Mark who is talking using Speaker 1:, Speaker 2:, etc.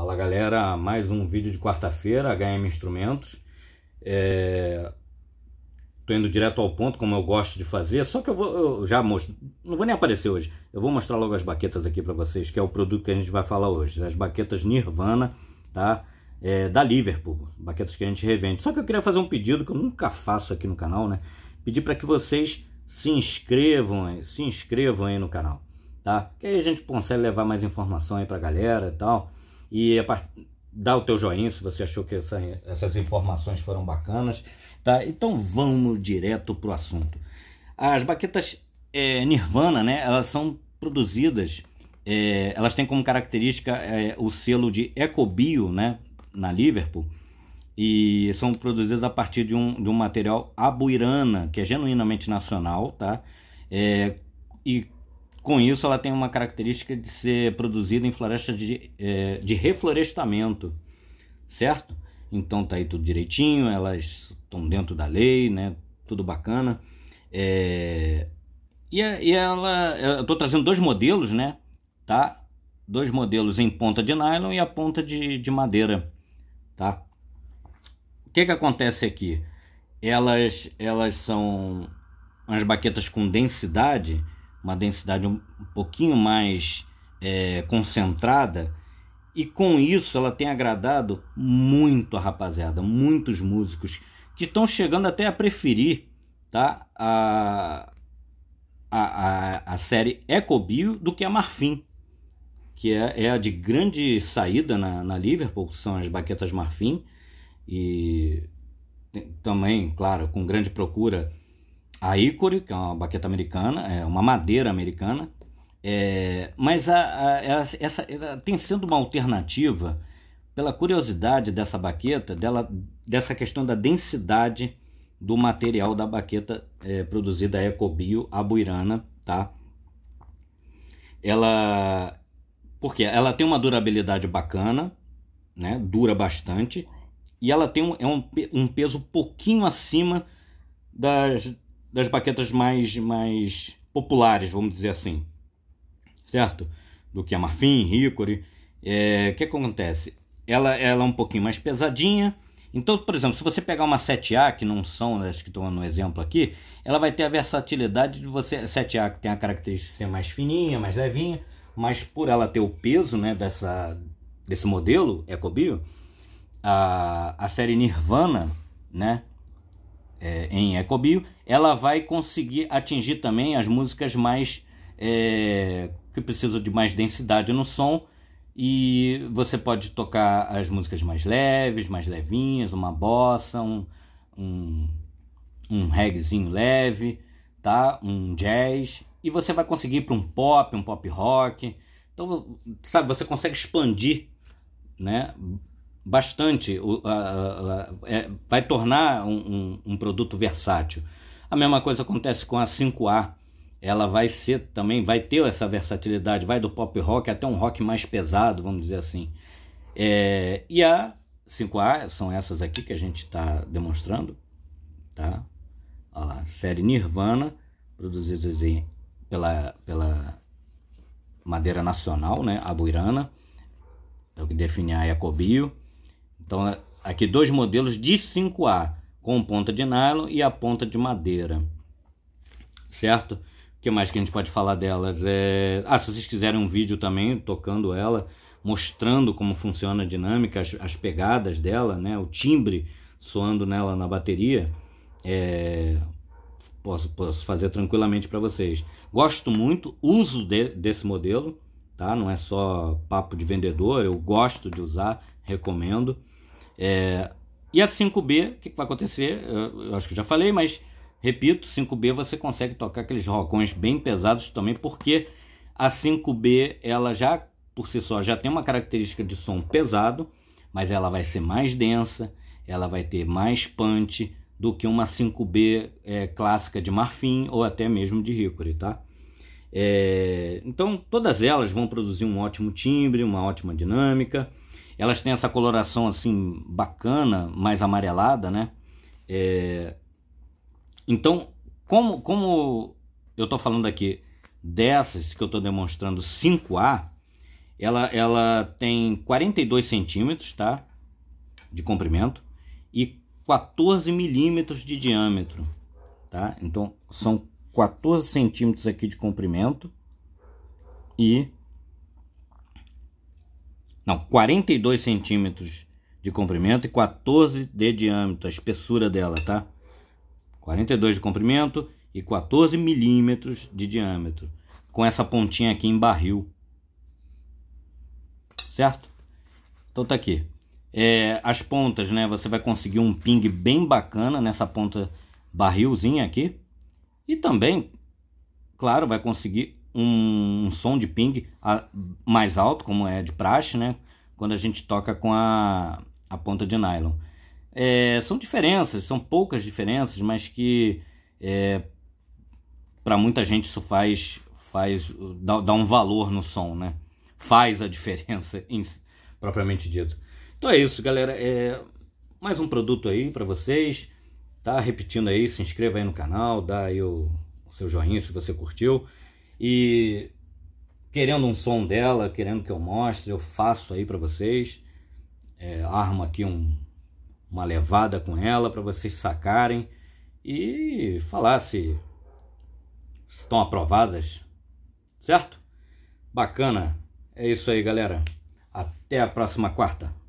Speaker 1: Fala galera, mais um vídeo de quarta-feira, HM Instrumentos. É... Tô indo direto ao ponto, como eu gosto de fazer, só que eu vou eu já mostro, não vou nem aparecer hoje. Eu vou mostrar logo as baquetas aqui para vocês, que é o produto que a gente vai falar hoje, as baquetas Nirvana, tá? É, da Liverpool, baquetas que a gente revende. Só que eu queria fazer um pedido que eu nunca faço aqui no canal, né? Pedir para que vocês se inscrevam, se inscrevam aí no canal, tá? Que aí a gente consegue levar mais informação aí pra galera e tal e dá o teu joinha se você achou que essa, essas informações foram bacanas, tá? Então vamos direto pro assunto. As baquetas é, Nirvana, né? Elas são produzidas, é, elas têm como característica é, o selo de EcoBio, né? Na Liverpool e são produzidas a partir de um, de um material abuirana, que é genuinamente nacional, tá? É, e com isso, ela tem uma característica de ser produzida em florestas de, é, de reflorestamento, certo? Então tá aí tudo direitinho, elas estão dentro da lei, né? Tudo bacana. É... E, e ela, eu tô trazendo dois modelos, né? Tá? Dois modelos em ponta de nylon e a ponta de, de madeira, tá? O que que acontece aqui? Elas, elas são as baquetas com densidade uma densidade um pouquinho mais é, concentrada, e com isso ela tem agradado muito a rapaziada, muitos músicos que estão chegando até a preferir tá, a, a, a, a série Ecobio do que a Marfim, que é, é a de grande saída na, na Liverpool, que são as baquetas Marfim, e também, claro, com grande procura a ícore, que é uma baqueta americana, é uma madeira americana, é, mas a, a, essa, ela tem sido uma alternativa pela curiosidade dessa baqueta, dela, dessa questão da densidade do material da baqueta é, produzida Ecobio buirana tá? Ela, porque ela tem uma durabilidade bacana, né? Dura bastante e ela tem um, é um, um peso pouquinho acima das das baquetas mais, mais populares, vamos dizer assim, certo? Do que a Marfim, Hickory. É, o que acontece? Ela, ela é um pouquinho mais pesadinha. Então, por exemplo, se você pegar uma 7A, que não são né, as que estão no exemplo aqui, ela vai ter a versatilidade de você. 7A que tem a característica de ser mais fininha, mais levinha, mas por ela ter o peso né, dessa, desse modelo EcoBio, a, a série Nirvana, né? é, em Ecobio, ela vai conseguir atingir também as músicas mais é, que precisam de mais densidade no som e você pode tocar as músicas mais leves, mais levinhas, uma bossa, um, um, um reggaezinho leve, tá? um jazz, e você vai conseguir para um pop, um pop rock. Então, sabe, você consegue expandir né, bastante, uh, uh, uh, é, vai tornar um, um, um, produto versátil. A mesma coisa acontece com a 5A. Ela vai ser também, vai ter essa versatilidade, vai do pop rock até um rock mais pesado, vamos dizer assim. É, e a 5A são essas aqui que a gente está demonstrando, tá? Olha lá, série Nirvana, produzida pela, pela Madeira Nacional, né? A Buirana, é o que define a Ecobio. Então, aqui dois modelos de 5A, com ponta de nylon e a ponta de madeira. Certo? O que mais que a gente pode falar delas? É... Ah, se vocês quiserem um vídeo também tocando ela, mostrando como funciona a dinâmica, as, as pegadas dela, né? o timbre soando nela na bateria, é... posso, posso fazer tranquilamente para vocês. Gosto muito, uso de, desse modelo, tá? não é só papo de vendedor, eu gosto de usar, recomendo. É, e a 5B, o que, que, vai acontecer? Eu, eu acho que já falei, mas repito, 5B você consegue tocar aqueles rocões bem pesados também, porque a 5B ela já por si só já tem uma característica de som pesado, mas ela vai ser mais densa, ela vai ter mais punch do que uma 5B é, clássica de marfim ou até mesmo de hickory, tá? É, então todas elas vão produzir um ótimo timbre, uma ótima dinâmica. Elas têm essa coloração assim bacana, mais amarelada, né? É... Então, como, como eu estou falando aqui dessas que eu estou demonstrando 5A, ela, ela tem 42 centímetros tá? de comprimento e 14 milímetros de diâmetro. Tá? Então, são 14 centímetros aqui de comprimento e não, 42 centímetros de comprimento e 14 de diâmetro, a espessura dela, tá? 42 de comprimento e 14 milímetros de diâmetro, com essa pontinha aqui em barril, certo? Então tá aqui. É, as pontas, né? Você vai conseguir um ping bem bacana nessa ponta barrilzinha aqui. E também, claro, vai conseguir um, um som de ping a, mais alto, como é de praxe, né? Quando a gente toca com a, a ponta de nylon. É, são diferenças, são poucas diferenças, mas que é, para muita gente isso faz, faz dá, dá, um valor no som, né? Faz a diferença em, propriamente dito. Então é isso, galera. É, mais um produto aí para vocês. Tá repetindo aí, se inscreva aí no canal, dá aí o, o seu joinha se você curtiu. E querendo um som dela, querendo que eu mostre, eu faço aí para vocês. É, armo aqui um, uma levada com ela para vocês sacarem e falar se estão aprovadas, certo? Bacana. É isso aí, galera. Até a próxima quarta.